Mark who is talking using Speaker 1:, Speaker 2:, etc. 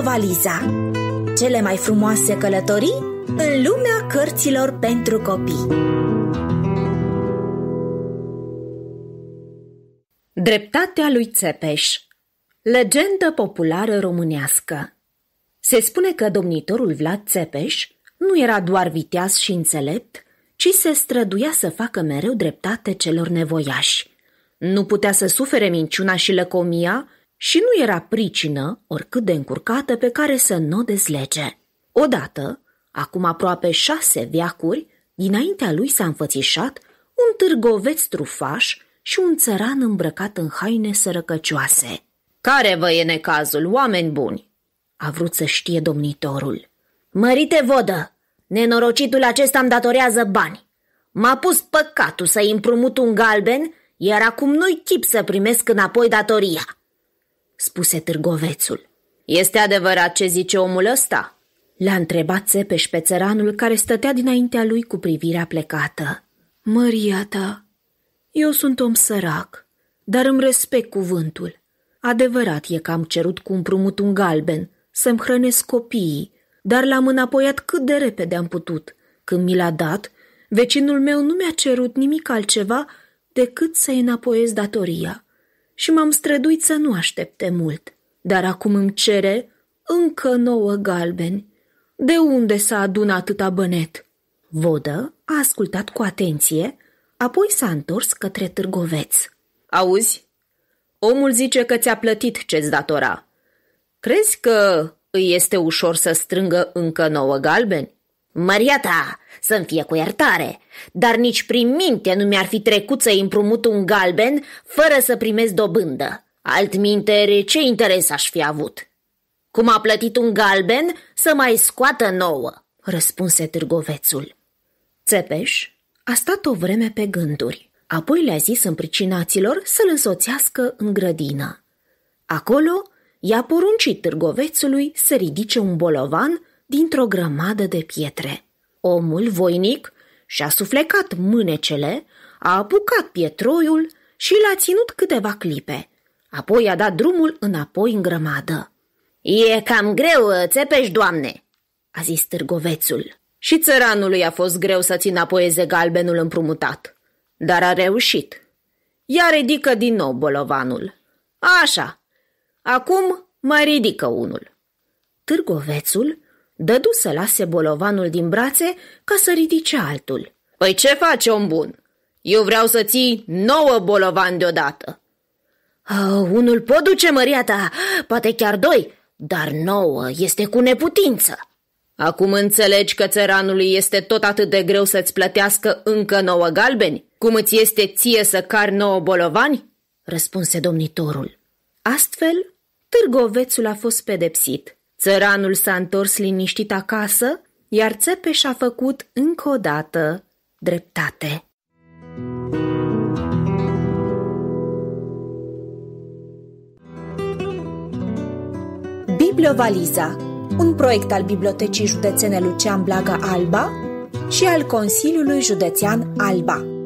Speaker 1: valiza. Cele mai frumoase călătorii în lumea cărților pentru copii. Dreptatea lui Țepeș Legendă populară românească Se spune că domnitorul Vlad Țepeș nu era doar viteaz și înțelept, ci se străduia să facă mereu dreptate celor nevoiași. Nu putea să sufere minciuna și lăcomia și nu era pricină, oricât de încurcată, pe care să nu o dezlege. Odată, acum aproape șase veacuri, dinaintea lui s-a înfățișat un târgoveț trufaș și un țăran îmbrăcat în haine sărăcăcioase. Care vă e necazul, oameni buni?" a vrut să știe domnitorul. Mărite vodă, nenorocitul acesta îmi datorează bani. M-a pus păcatul să-i împrumut un galben, iar acum nu-i chip să primesc înapoi datoria spuse târgovețul. Este adevărat ce zice omul ăsta?" L-a întrebat Țepeș pe țăranul care stătea dinaintea lui cu privirea plecată. Măria ta, eu sunt om sărac, dar îmi respect cuvântul. Adevărat e că am cerut cu împrumut un galben să-mi hrănesc copiii, dar l-am înapoiat cât de repede am putut. Când mi l-a dat, vecinul meu nu mi-a cerut nimic altceva decât să-i înapoiez datoria și m-am străduit să nu aștepte mult, dar acum îmi cere încă nouă galbeni. De unde s-a adunat atâta bănet? Vodă a ascultat cu atenție, apoi s-a întors către târgoveț. Auzi? Omul zice că ți-a plătit ce-ți datora. Crezi că îi este ușor să strângă încă nouă galbeni? Măria ta, să-mi fie cu iertare, dar nici prin minte nu mi-ar fi trecut să-i împrumut un galben fără să primesc dobândă. Altminteri, ce interes aș fi avut? Cum a plătit un galben, să mai scoată nouă, răspunse târgovețul. Țepeș a stat o vreme pe gânduri, apoi le-a zis împricinaților să-l însoțească în grădină. Acolo i-a poruncit târgovețului să ridice un bolovan dintr-o grămadă de pietre. Omul voinic și-a suflecat mânecele, a apucat pietroiul și l-a ținut câteva clipe. Apoi a dat drumul înapoi în grămadă. E cam greu, țepești, doamne!" a zis târgovețul. Și țăranului a fost greu să țină poeze galbenul împrumutat, dar a reușit. Ea ridică din nou bolovanul. Așa, acum mai ridică unul. Târgovețul Dădu să lase bolovanul din brațe ca să ridice altul. Păi ce faci, om bun? Eu vreau să ții nouă bolovan deodată. Uh, unul pot duce, măria ta, poate chiar doi, dar nouă este cu neputință. Acum înțelegi că țăranului este tot atât de greu să-ți plătească încă nouă galbeni? Cum îți este ție să cari nouă bolovani? Răspunse domnitorul. Astfel, târgovețul a fost pedepsit – Țăranul s-a întors liniștit acasă, iar Țepeș a făcut încă o dată dreptate. Bibliovaliza, un proiect al Bibliotecii Județene Lucian Blaga Alba și al Consiliului Județean Alba.